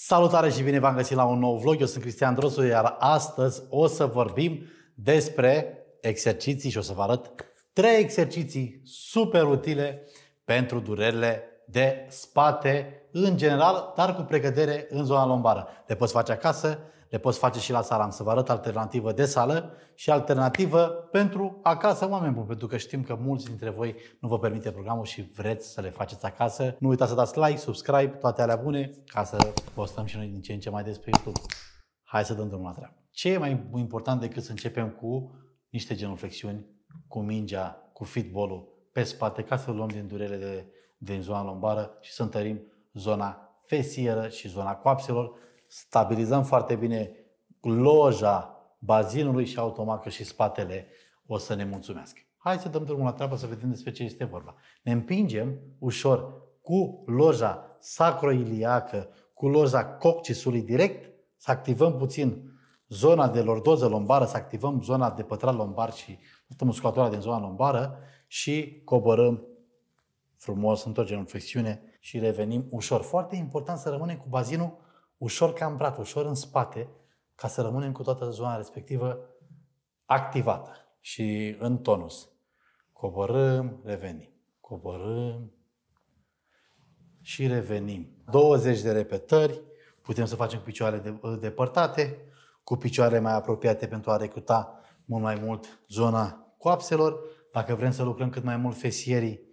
Salutare și bine v-am găsit la un nou vlog. Eu sunt Cristian Drosu, iar astăzi o să vorbim despre exerciții și o să vă arăt trei exerciții super utile pentru durerile de spate în general, dar cu precădere în zona lombară. Le poți face acasă, le poți face și la sală. Am să vă arăt alternativă de sală și alternativă pentru acasă, oameni buni, pentru că știm că mulți dintre voi nu vă permite programul și vreți să le faceți acasă. Nu uitați să dați like, subscribe, toate alea bune, ca să postăm și noi din ce în ce mai des pe YouTube. Hai să dăm drumul la treabă. Ce e mai important decât să începem cu niște genuflexiuni, cu mingea, cu fitbolul pe spate, ca să luăm din durere de, din zona lombară și să întărim zona fesieră și zona coapselor, stabilizăm foarte bine loja bazinului și automat că și spatele o să ne mulțumească. Hai să dăm drumul la treabă să vedem despre ce este vorba. Ne împingem ușor cu loja sacroiliacă, cu loja coccisului direct, să activăm puțin zona de lordoză lombară, să activăm zona de pătrat lombar și toată din zona lombară și coborâm frumos, întoarcem în flexiune și revenim ușor. Foarte important să rămânem cu bazinul ușor ca în brat, ușor în spate, ca să rămânem cu toată zona respectivă activată și în tonus. Coborâm, revenim. Coborâm și revenim. 20 de repetări. Putem să facem cu picioare ă, depărtate, cu picioare mai apropiate pentru a recruta mult mai mult zona coapselor. Dacă vrem să lucrăm cât mai mult fesierii,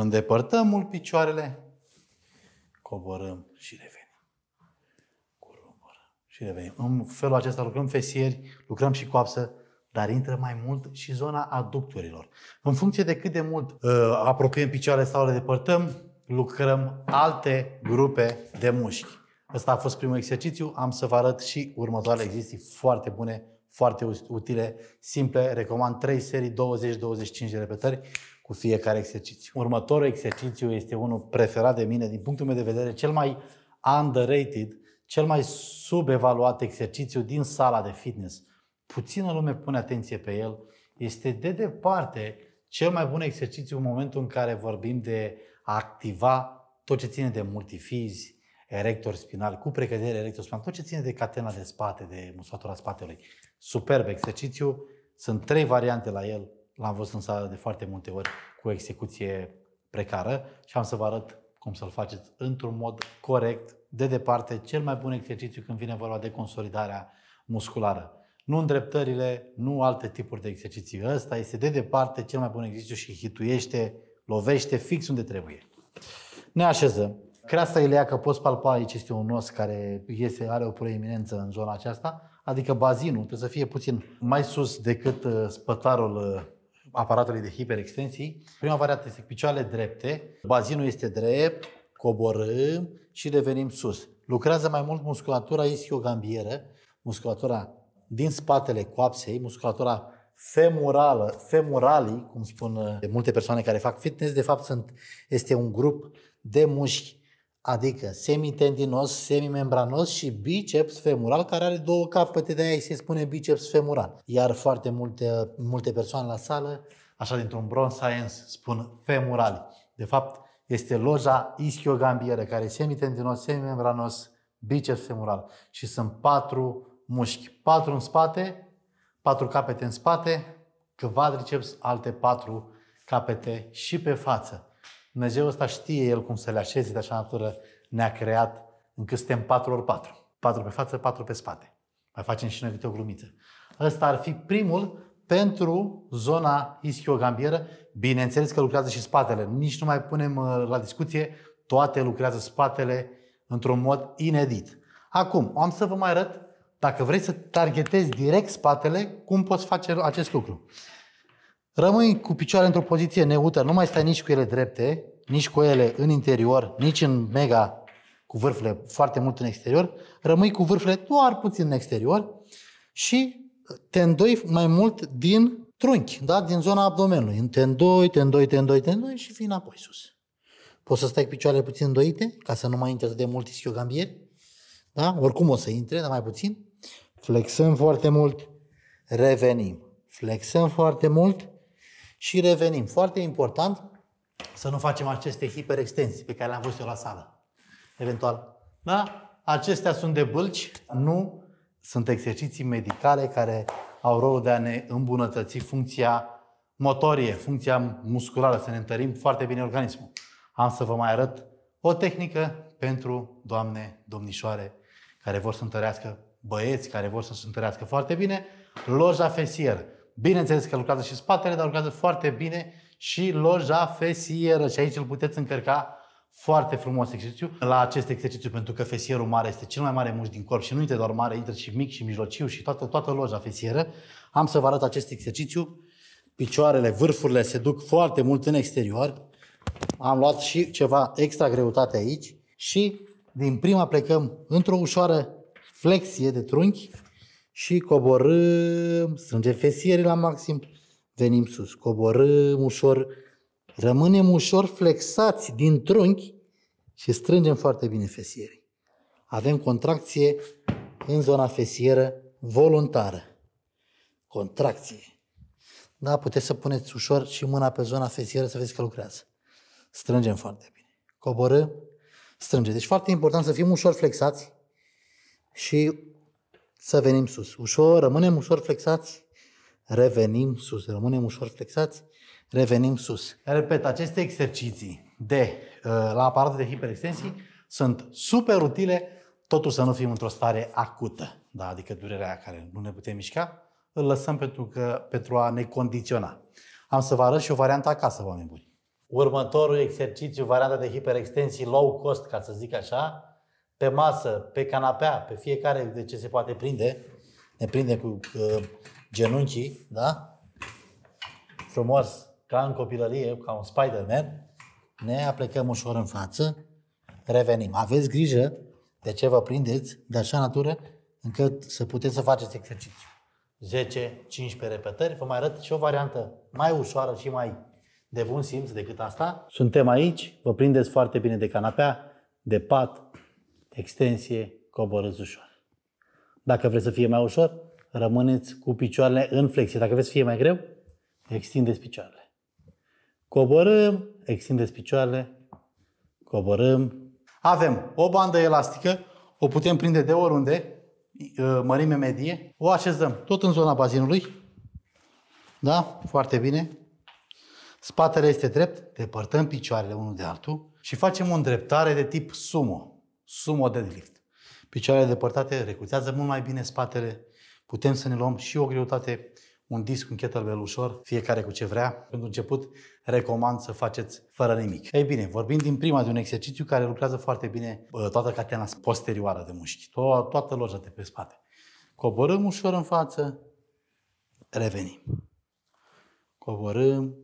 Îndepărtăm mult picioarele, coborâm și revenim. Coborâm și revenim. În felul acesta lucrăm fesieri, lucrăm și coapsă, dar intră mai mult și zona aducturilor. În funcție de cât de mult uh, apropiem picioarele sau le depărtăm, lucrăm alte grupe de mușchi. Ăsta a fost primul exercițiu, am să vă arăt și următoarele exerciții foarte bune, foarte utile, simple. Recomand 3 serii, 20-25 de repetări cu fiecare exercițiu. Următorul exercițiu este unul preferat de mine, din punctul meu de vedere, cel mai underrated, cel mai subevaluat exercițiu din sala de fitness. Puțină lume pune atenție pe el. Este de departe cel mai bun exercițiu în momentul în care vorbim de a activa tot ce ține de multifizi, erector spinal, cu precădere erector spinal, tot ce ține de catena de spate, de musculatura spatelui. Superb exercițiu. Sunt trei variante la el L-am văzut în sală de foarte multe ori cu execuție precară și am să vă arăt cum să-l faceți într-un mod corect, de departe, cel mai bun exercițiu când vine vorba de consolidarea musculară. Nu îndreptările, nu alte tipuri de exerciții. Ăsta este de departe cel mai bun exercițiu și hituiește, lovește fix unde trebuie. Ne așezăm. Creasta ileacă poți palpa, aici este un os care este, are o proeminență în zona aceasta, adică bazinul trebuie să fie puțin mai sus decât uh, spătarul uh, aparatului de hiperextensii. Prima variantă este picioarele drepte, bazinul este drept, coborâm și revenim sus. Lucrează mai mult musculatura ischiogambieră, musculatura din spatele coapsei, musculatura femurală, femuralii, cum spun eh, multe persoane care fac fitness, de fapt sunt, este un grup de mușchi adică semitendinos, semimembranos și biceps femural, care are două capete, de aia se spune biceps femural. Iar foarte multe, multe persoane la sală, așa dintr-un bronze science, spun femural. De fapt, este loja ischiogambieră, care e semitendinos, semimembranos, biceps femural. Și sunt patru mușchi, patru în spate, patru capete în spate, quadriceps, alte patru capete și pe față. Dumnezeu ăsta știe El cum să le așeze de așa natură ne-a creat încât suntem 4 ori 4. 4 pe față, 4 pe spate. Mai facem și noi câte o glumiță. Ăsta ar fi primul pentru zona ischiogambieră. Bineînțeles că lucrează și spatele. Nici nu mai punem uh, la discuție. Toate lucrează spatele într-un mod inedit. Acum, am să vă mai arăt, dacă vrei să targetezi direct spatele, cum poți face acest lucru rămâi cu picioare într-o poziție neutră, nu mai stai nici cu ele drepte, nici cu ele în interior, nici în mega cu vârfle foarte mult în exterior, rămâi cu vârfle doar puțin în exterior și te îndoi mai mult din trunchi, da? din zona abdomenului. Te îndoi, te îndoi, te îndoi, te îndoi și vii înapoi sus. Poți să stai cu picioarele puțin îndoite, ca să nu mai intre de mult ischiogambieri. Da? Oricum o să intre, dar mai puțin. Flexăm foarte mult, revenim. Flexăm foarte mult, și revenim. Foarte important să nu facem aceste hiperextensii pe care le-am văzut eu la sală. Eventual. Da? Acestea sunt de bâlci, nu sunt exerciții medicale care au rolul de a ne îmbunătăți funcția motorie, funcția musculară, să ne întărim foarte bine organismul. Am să vă mai arăt o tehnică pentru doamne, domnișoare, care vor să întărească băieți, care vor să se întărească foarte bine, loja fesieră. Bineînțeles că lucrează și spatele, dar lucrează foarte bine și loja fesieră. Și aici îl puteți încărca foarte frumos exercițiu. La acest exercițiu, pentru că fesierul mare este cel mai mare mușchi din corp și nu intră doar mare, intră și mic și mijlociu și toată, toată loja fesieră, am să vă arăt acest exercițiu. Picioarele, vârfurile se duc foarte mult în exterior. Am luat și ceva extra greutate aici și din prima plecăm într-o ușoară flexie de trunchi și coborâm, strângem fesierii la maxim, venim sus, coborâm ușor, rămânem ușor flexați din trunchi și strângem foarte bine fesierii. Avem contracție în zona fesieră voluntară. Contracție. Da, puteți să puneți ușor și mâna pe zona fesieră să vezi că lucrează. Strângem foarte bine. Coborâm, strângem. Deci foarte important să fim ușor flexați și să venim sus. Ușor, rămânem ușor flexați, revenim sus, rămânem ușor flexați, revenim sus. Repet, aceste exerciții de, uh, la aparatul de hiperextensii sunt super utile, totul să nu fim într-o stare acută, da? adică durerea care nu ne putem mișca, îl lăsăm pentru, că, pentru a ne condiționa. Am să vă arăt și o variantă acasă, oameni buni. Următorul exercițiu, varianta de hiperextensii low cost, ca să zic așa, pe masă, pe canapea, pe fiecare de ce se poate prinde. Ne prinde cu uh, genunchii, da? Frumos, ca în copilărie, ca un Spider-Man. Ne aplecăm ușor în față, revenim. Aveți grijă de ce vă prindeți de așa natură încât să puteți să faceți exercițiu. 10-15 repetări. Vă mai arăt și o variantă mai ușoară și mai de bun simț decât asta. Suntem aici, vă prindeți foarte bine de canapea, de pat, extensie, coborâți ușor. Dacă vreți să fie mai ușor, rămâneți cu picioarele în flexie. Dacă vreți să fie mai greu, extindeți picioarele. Coborâm, extindeți picioarele, coborâm. Avem o bandă elastică, o putem prinde de oriunde, ă, mărime medie. O așezăm tot în zona bazinului. Da? Foarte bine. Spatele este drept, depărtăm picioarele unul de altul și facem o îndreptare de tip sumo sumo deadlift. Picioarele depărtate recrutează mult mai bine spatele, putem să ne luăm și o greutate, un disc, un kettlebell ușor, fiecare cu ce vrea. Pentru început, recomand să faceți fără nimic. Ei bine, vorbim din prima de un exercițiu care lucrează foarte bine toată catena posterioară de mușchi, to- toată loja de pe spate. Coborâm ușor în față, revenim. Coborâm,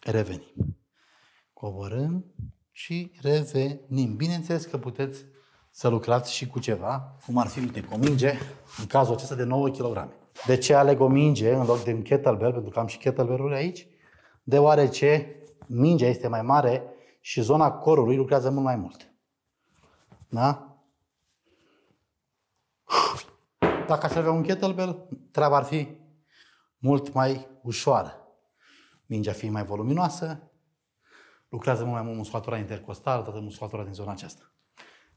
revenim. Coborâm, și revenim. Bineînțeles că puteți să lucrați și cu ceva, cum ar fi, uite, minge, în cazul acesta de 9 kg. De ce aleg o minge în loc de un kettlebell? Pentru că am și kettlebell aici. Deoarece mingea este mai mare și zona corului lucrează mult mai mult. Da? Dacă aș avea un kettlebell, treaba ar fi mult mai ușoară. Mingea fiind mai voluminoasă, lucrează mult mai mult musculatura intercostală, toată musculatura din zona aceasta.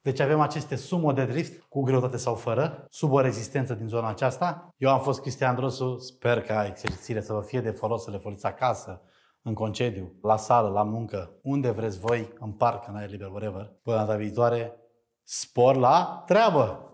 Deci avem aceste sumo de drift cu greutate sau fără, sub o rezistență din zona aceasta. Eu am fost Cristian Drosu, sper ca exercițiile să vă fie de folos, să le folosiți acasă, în concediu, la sală, la muncă, unde vreți voi, în parc, în aer liber, whatever. Până data viitoare, spor la treabă!